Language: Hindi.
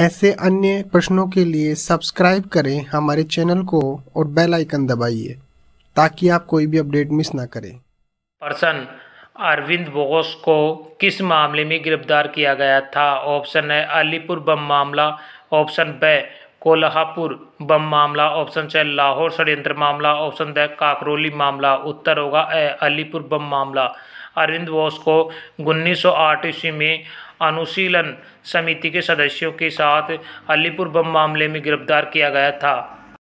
ऐसे अन्य प्रश्नों के लिए सब्सक्राइब करें हमारे चैनल को और बेल आइकन दबाइए ताकि आप कोई भी अपडेट मिस ना करें पर्सन अरविंद बोगस को किस मामले में गिरफ्तार किया गया था ऑप्शन है अलीपुर बम मामला ऑप्शन ब कोल्हापुर बम मामला ऑप्शन छः लाहौर षड्यंत्र मामला ऑप्शन द काकरोली मामला उत्तर होगा ए अलीपुर बम मामला अरविंद बोस को उन्नीस सौ में अनुशीलन समिति के सदस्यों के साथ अलीपुर बम मामले में गिरफ्तार किया गया था